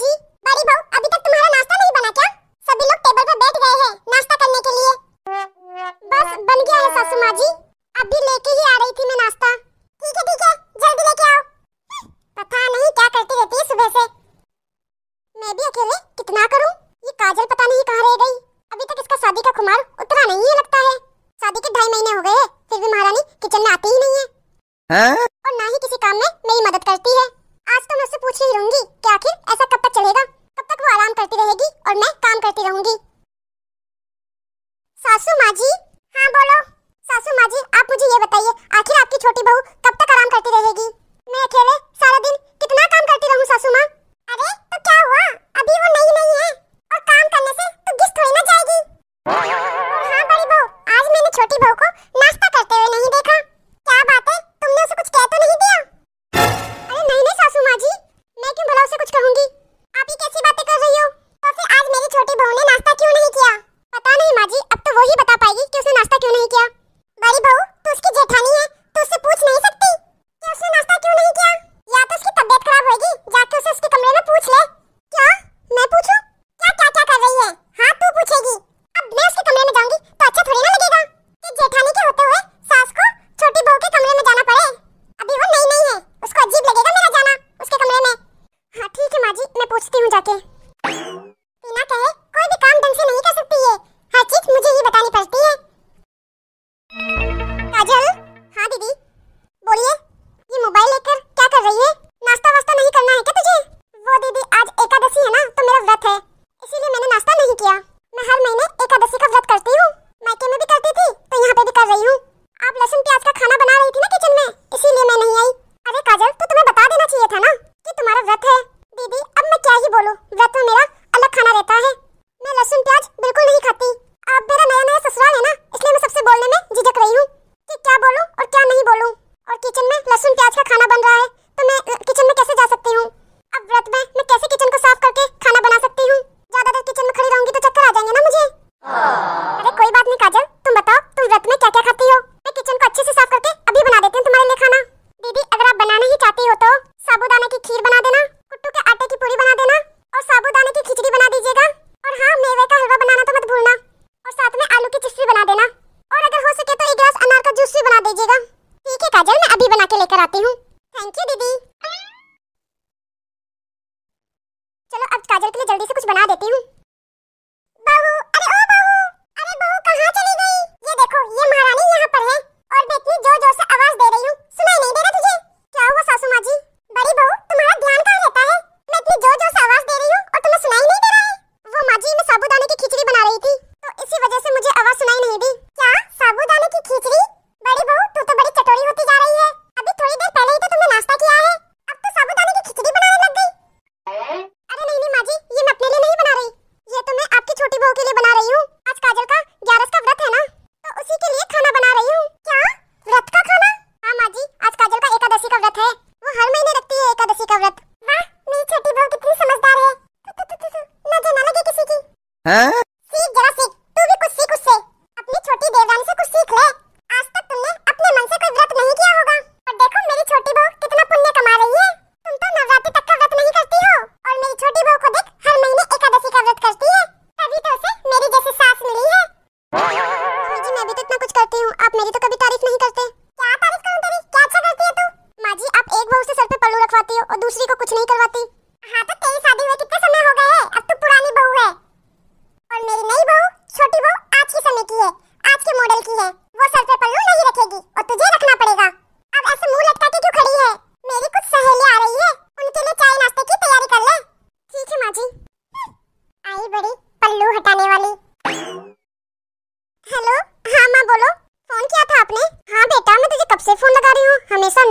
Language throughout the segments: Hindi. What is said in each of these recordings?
जी बड़ी बहू अभी तक तुम्हारा नाश्ता नहीं बना क्या सभी लोग टेबल पर बैठ गए हैं नाश्ता करने के लिए बस बन गया है सासू माँ जी अभी लेके ही आ रही थी मैं नाश्ता ठीक है ठीक है जल्दी लेके आओ पता नहीं क्या करती रहती है सुबह से मैं भी अकेले कितना ये काजल पता नहीं रह गई अभी तक इसका शादी का नहीं है लगता है शादी के ढाई महीने हो गए फिर भी महारानी किचन में आती ही नहीं है? और ना ही किसी काम में मेरी मदद करती है आज तो मैं उससे पूछ ही रहूंगी कि आखिर ऐसा कब तक चलेगा कब तक वो आराम करती रहेगी और मैं काम करती रहूंगी सासू माँ जी हाँ बोलो सासू माँ जी आप मुझे ये बताइए आखिर आपकी छोटी बहू कब तक आराम करती रहेगी हैं सीख जरा सीख तू भी कुछ सीख उससे अपनी छोटी देवरानी से कुछ सीख ले आज तक तुमने अपने मन से कोई व्रत नहीं किया होगा और देखो मेरी छोटी बहू कितना पुण्य कमा रही है तुम तो नवरात्रि तक का व्रत नहीं करती हो और मेरी छोटी बहू को देख हर महीने एकादशी का व्रत करती है तभी तो उसे मेरी जैसी सास मिली है हाँ मैं भी तो इतना कुछ करती हूँ आप मेरी तो कभी तारीफ नहीं करते क्या तारीफ करूँ तेरी क्या अच्छा करती है तू माँ जी आप एक बहू से सर पे पल्लू रखवाती हो और दूसरी को कुछ नहीं करवाती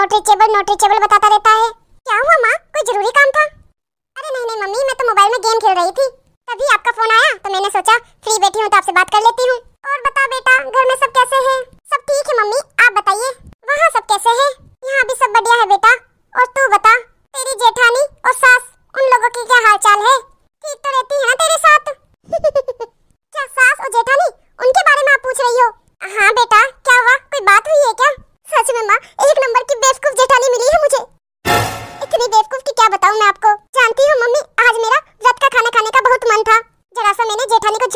नॉट रीचेबल नॉट रीचेबल बताता रहता है क्या हुआ माँ कोई जरूरी काम था अरे नहीं नहीं मम्मी मैं तो मोबाइल में गेम खेल रही थी तभी आपका फोन आया तो मैंने सोचा फ्री बैठी हूँ तो आपसे बात कर लेती हूँ और बता बेटा घर में सब कैसे हैं सब ठीक है मम्मी आप बताइए वहाँ सब कैसे हैं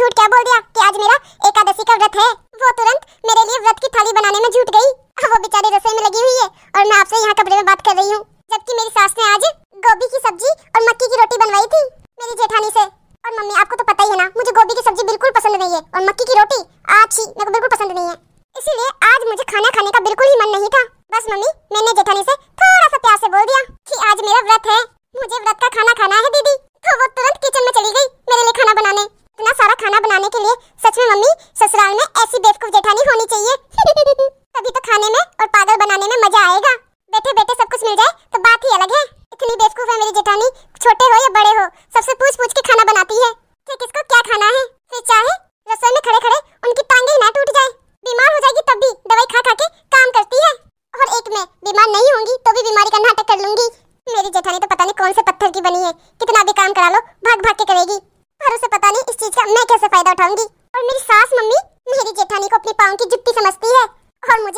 झूठ क्या बोल दिया कि आज मेरा एकादशी का व्रत है वो तुरंत मेरे लिए व्रत की थाली बनाने में जुट गई वो बेचारी रसोई में लगी हुई है और मैं आपसे यहाँ कमरे में बात कर रही हूँ जबकि मेरी सास ने आज गोभी की सब्जी और मक्की की रोटी बनवाई थी मेरी जेठानी से और मम्मी आपको तो पता ही है ना मुझे गोभी की सब्जी बिल्कुल पसंद नहीं है और मक्की की रोटी अच्छी मेरे को बिल्कुल पसंद नहीं है इसीलिए आज मुझे खाना खाने का बिल्कुल ही मन नहीं था बस मम्मी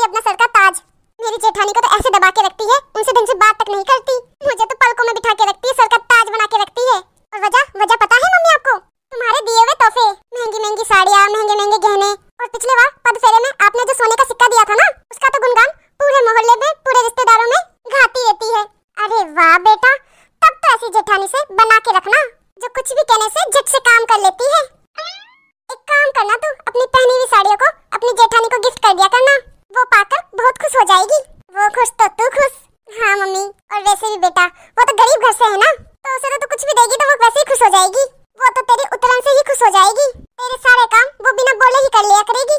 अपना सर का ताज मेरी जेठानी को तो ऐसे दबा के रखती है उनसे ढंग से बात तक नहीं करती मुझे तो पलकों में बिठा के रखती है सर का ताज बना के रखती है और वजह वजह पता है मम्मी आपको तुम्हारे दिए हुए तोहफे महंगी महंगी साड़ियाँ महंगे महंगे गहने और पिछले बार पद फेरे में आपने जो सोने का सिक्का दिया था ना उसका तो गुणगान पूरे मोहल्ले में पूरे रिश्तेदारों में गाती रहती है अरे वाह बेटा तब तो ऐसी जेठानी से बना के रखना जो कुछ भी कहने से झट से काम कर लेती है एक काम करना तू अपनी पहनी हुई साड़ियों को अपनी जेठानी को गिफ्ट कर दिया करना वो पाकर बहुत खुश हो जाएगी वो खुश तो तू खुश हाँ मम्मी और वैसे भी बेटा वो तो गरीब घर से है ना तो उसे तो तू कुछ भी देगी तो वो वैसे ही खुश हो जाएगी वो तो तेरी उतरन से ही खुश हो जाएगी तेरे सारे काम वो बिना बोले ही कर लिया करेगी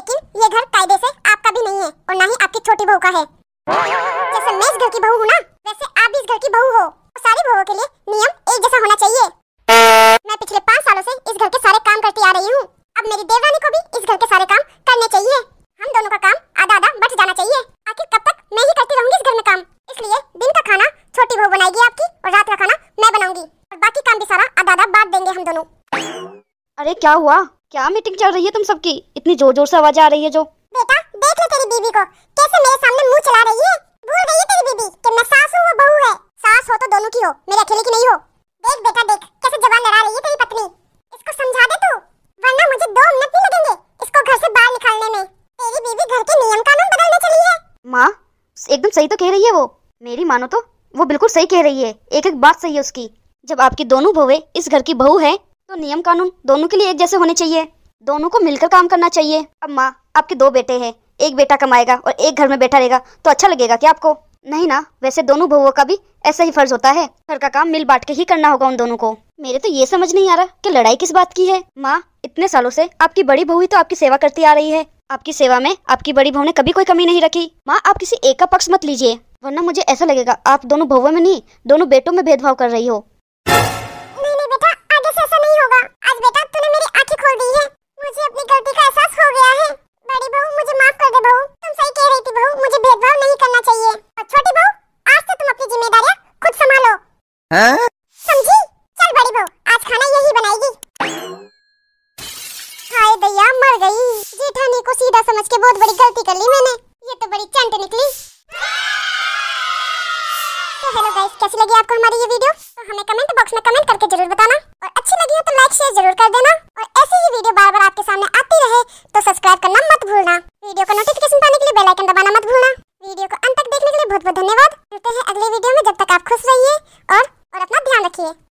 लेकिन ये घर कायदे से आपका भी नहीं है और ना ही आपकी छोटी बहू का है जैसे मैं इस घर की बहू हूँ ना वैसे आप भी इस घर की बहू हो सारी बहुओं के लिए नियम एक जैसा होना चाहिए मैं पिछले पाँच सालों से इस घर के सारे काम करती आ रही हूँ अब मेरी देवरानी को भी इस घर के सारे काम करने चाहिए हम दोनों का काम आधा आधा बट जाना चाहिए आखिर कब तक मैं ही करती रहूंगी इस घर में काम इसलिए दिन का खाना छोटी बहू बनाएगी आपकी और रात का खाना मैं बनाऊंगी और बाकी काम भी सारा आधा आधा बांट देंगे हम दोनों अरे क्या हुआ क्या मीटिंग चल रही है तुम सबकी इतनी जोर जोर से आवाज आ रही है जो बेटा देख ले तेरी बीवी को कैसे मेरे सामने मुंह चला रही है भूल गई है तेरी बीवी कि मैं सास हूँ वो बहू है सास हो तो दोनों की हो मेरे अकेले की नहीं हो देख बेटा देख कैसे जवान लड़ा रही है तेरी पत्नी इसको समझा दे तू वरना मुझे दो मिनट नहीं लगेंगे इसको घर से बाहर निकालने में तेरी बीवी घर के नियम कानून बदलने चली है माँ एकदम सही तो कह रही है वो मेरी मानो तो वो बिल्कुल सही कह रही है एक एक बात सही है उसकी जब आपकी दोनों बहुएं इस घर की बहू है तो नियम कानून दोनों के लिए एक जैसे होने चाहिए दोनों को मिलकर काम करना चाहिए अब माँ आपके दो बेटे हैं एक बेटा कमाएगा और एक घर में बैठा रहेगा तो अच्छा लगेगा क्या आपको नहीं ना वैसे दोनों बहुओं का भी ऐसा ही फर्ज होता है घर का काम मिल बांट के ही करना होगा उन दोनों को मेरे तो ये समझ नहीं आ रहा कि लड़ाई किस बात की है माँ इतने सालों से आपकी बड़ी बहू ही तो आपकी सेवा करती आ रही है आपकी सेवा में आपकी बड़ी बहू ने कभी कोई कमी नहीं रखी माँ आप किसी एक का पक्ष मत लीजिए वरना मुझे ऐसा लगेगा आप दोनों बहुओं में नहीं दोनों बेटों में भेदभाव कर रही हो हैं? समझी? चल बड़ी बहू, आज खाना यही बनाएगी। हाय दया मर गई। जेठानी को सीधा समझ के बहुत बड़ी गलती कर ली मैंने। ये तो बड़ी चंट निकली। तो हेलो गाइस, कैसी लगी आपको हमारी ये वीडियो? तो हमें कमेंट बॉक्स में कमेंट करके जरूर बताना और अच्छी लगी हो तो लाइक शेयर जरूर कर देना और ऐसे ही वीडियो बार-बार आपके सामने आती रहे तो सब्सक्राइब करना मत भूलना। वीडियो का नोटिफिकेशन पाने के लिए बेल आइकन दबाना मत भूलना। वीडियो को अंत तक देखने के लिए बहुत बहुत धन्यवाद मिलते हैं अगले वीडियो में जब तक आप खुश रहिए और और अपना ध्यान रखिए